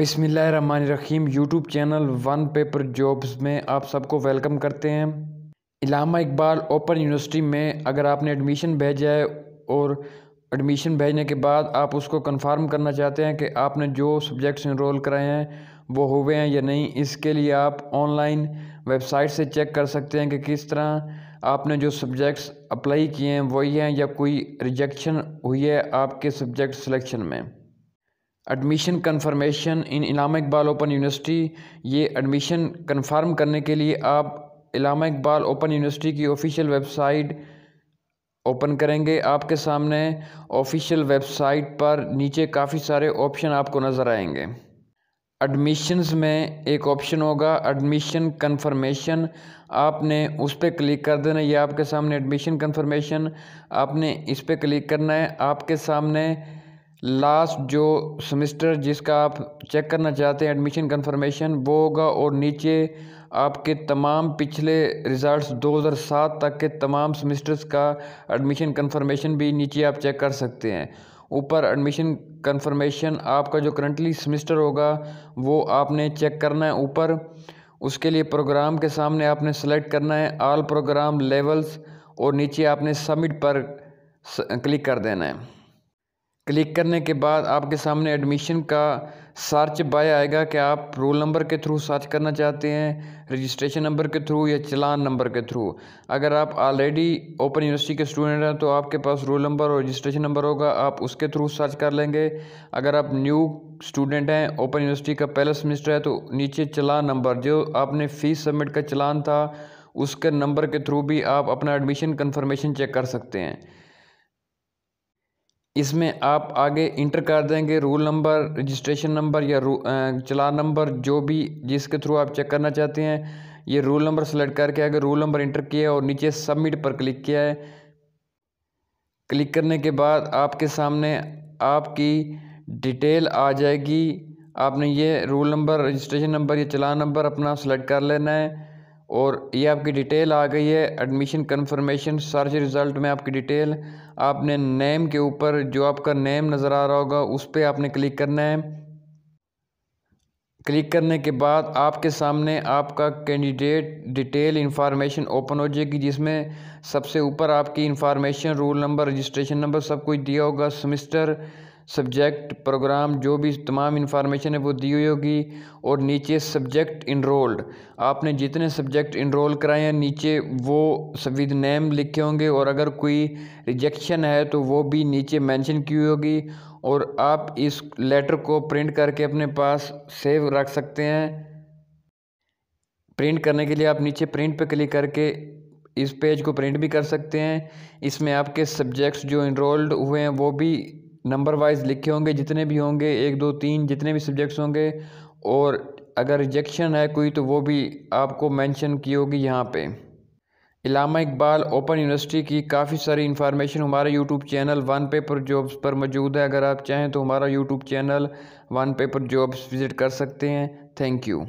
रखीम YouTube channel one paper jobs में आप सबको वेलकम करते हैं इलामा इकबाल ओपन यूनिवर्सिटी में अगर आपने एडमिशन भेजा है और एडमिशन भेजने के बाद आप उसको कंफर्म करना चाहते हैं कि आपने जो सब्जेक्ट्स इनरोल कराए हैं वो हुए हैं या नहीं इसके लिए आप ऑनलाइन वेबसाइट से चेक कर सकते हैं कि किस तरह आपने जो सब्जेक्ट्स अप्लाई किए हैं वही हैं या कोई रिजेक्शन हुई है आपके सब्जेक्ट सिलेक्शन में admission confirmation in Allama Iqbal open university ये एडमिशन कन्फर्म करने के लिए आप इलामा इकबाल ओपन यूनिवर्सिटी की ऑफिशियल वेबसाइट ओपन करेंगे आपके सामने ऑफिशियल वेबसाइट पर नीचे काफ़ी सारे ऑप्शन आपको नज़र आएंगे एडमिशन्स में एक ऑप्शन होगा एडमिशन कन्फर्मेशन आपने उस पर क्लिक कर देना ये आपके सामने एडमिशन कन्फर्मेशन आपने इस पर क्लिक करना है आपके सामने लास्ट जो सेमिस्टर जिसका आप चेक करना चाहते हैं एडमिशन कंफर्मेशन वो होगा और नीचे आपके तमाम पिछले रिज़ल्ट्स 2007 तक के तमाम सेमिस्टर्स का एडमिशन कंफर्मेशन भी नीचे आप चेक कर सकते हैं ऊपर एडमिशन कंफर्मेशन आपका जो करंटली सेमिस्टर होगा वो आपने चेक करना है ऊपर उसके लिए प्रोग्राम के सामने आपने सेलेक्ट करना है आल प्रोग्राम लेवल्स और नीचे आपने सबमिट पर क्लिक कर देना है क्लिक करने के बाद आपके सामने एडमिशन का सर्च बाय आएगा कि आप रोल नंबर के थ्रू सर्च करना चाहते हैं रजिस्ट्रेशन नंबर के थ्रू या चलान नंबर के थ्रू अगर आप ऑलरेडी ओपन यूनिवर्सिटी के स्टूडेंट हैं तो आपके पास रोल नंबर और रजिस्ट्रेशन नंबर होगा आप उसके थ्रू सर्च कर लेंगे अगर आप न्यू स्टूडेंट हैं ओपन यूनिवर्सिटी का पहला सेमिस्टर है तो नीचे चलान नंबर जो आपने फ़ीस सबमिट का चलान था उसके नंबर के थ्रू भी आप अपना एडमिशन कन्फर्मेशन चेक कर सकते हैं इसमें आप आगे इंटर कर देंगे रूल नंबर रजिस्ट्रेशन नंबर या चला नंबर जो भी जिसके थ्रू आप चेक करना चाहते हैं ये रूल नंबर सेलेक्ट करके आगे रूल नंबर इंटर किया और नीचे सबमिट पर क्लिक किया है क्लिक करने के बाद आपके सामने आपकी डिटेल आ जाएगी आपने ये रूल नंबर रजिस्ट्रेशन नंबर या चला नंबर अपना सेलेक्ट कर लेना है और ये आपकी डिटेल आ गई है एडमिशन कंफर्मेशन सर्च रिज़ल्ट में आपकी डिटेल आपने नेम के ऊपर जो आपका नेम नज़र आ रहा होगा उस पर आपने क्लिक करना है क्लिक करने के बाद आपके सामने आपका कैंडिडेट डिटेल इन्फॉर्मेशन ओपन हो जाएगी जिसमें सबसे ऊपर आपकी information roll number registration number सब कुछ दिया होगा सेमिस्टर सब्जेक्ट प्रोग्राम जो भी तमाम इन्फॉर्मेशन है वो दी हुई होगी और नीचे सब्जेक्ट इनरोल्ड आपने जितने सब्जेक्ट इनरोल कराए हैं नीचे वो विद नेम लिखे होंगे और अगर कोई रिजेक्शन है तो वो भी नीचे मेंशन की हुई होगी और आप इस लेटर को प्रिंट करके अपने पास सेव रख सकते हैं प्रिंट करने के लिए आप नीचे प्रिंट पर क्लिक करके इस पेज को प्रिंट भी कर सकते हैं इसमें आपके सब्जेक्ट्स जो इनरोल्ड हुए हैं वो भी नंबर वाइज लिखे होंगे जितने भी होंगे एक दो तीन जितने भी सब्जेक्ट्स होंगे और अगर रिजेक्शन है कोई तो वो भी आपको मेंशन की होगी यहाँ पे इलामा इकबाल ओपन यूनिवर्सिटी की काफ़ी सारी इन्फॉर्मेशन हमारे YouTube channel one paper jobs पर मौजूद है अगर आप चाहें तो हमारा YouTube channel one paper jobs visit कर सकते हैं थैंक यू